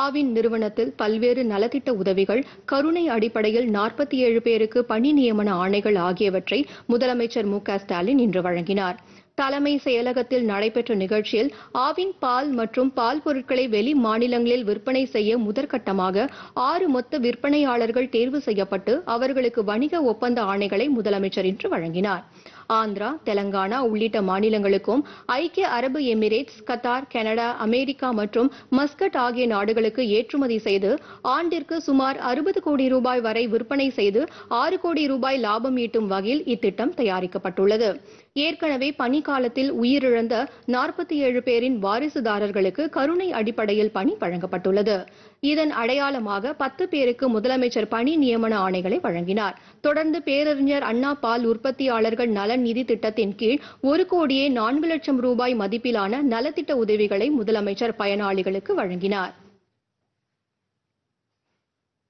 ஆவின் நிறுவனத்தில் பல்வேறு நலத்திட்ட உதவிகள் கருணை அடிப்படையில் நாற்பத்தி ஏழு பேருக்கு பணி நியமன ஆணைகள் ஆகியவற்றை முதலமைச்சர் மு ஸ்டாலின் இன்று வழங்கினார் தலைமை செயலகத்தில் நடைபெற்ற நிகழ்ச்சியில் ஆவின் பால் மற்றும் பால் பொருட்களை வெளி மாநிலங்களில் விற்பனை செய்ய முதற்கட்டமாக ஆறு மொத்த விற்பனையாளர்கள் தேர்வு செய்யப்பட்டு அவர்களுக்கு வணிக ஒப்பந்த ஆணைகளை முதலமைச்சர் இன்று வழங்கினார் ஆந்திரா தெலங்கானா உள்ளிட்ட மாநிலங்களுக்கும் ஐக்கிய அரபு எமிரேட்ஸ் கத்தார் கனடா அமெரிக்கா மற்றும் மஸ்கட் ஆகிய நாடுகளுக்கு ஏற்றுமதி செய்து ஆண்டிற்கு சுமார் அறுபது கோடி ரூபாய் வரை விற்பனை செய்து ஆறு கோடி ரூபாய் லாபம் ஈட்டும் வகையில் இத்திட்டம் தயாரிக்கப்பட்டுள்ளது ஏற்கனவே பணிக்காலத்தில் உயிரிழந்த நாற்பத்தி ஏழு பேரின் வாரிசுதாரர்களுக்கு கருணை அடிப்படையில் பணி வழங்கப்பட்டுள்ளது இதன் அடையாளமாக பத்து பேருக்கு முதலமைச்சர் பணி நியமன ஆணைகளை வழங்கினார் தொடர்ந்து பேரறிஞர் அண்ணா பால் உற்பத்தியாளர்கள் நலன் நிதி திட்டத்தின் கீழ் ஒரு கோடியே நான்கு லட்சம் ரூபாய் மதிப்பிலான நலத்திட்ட உதவிகளை முதலமைச்சர் பயனாளிகளுக்கு வழங்கினார்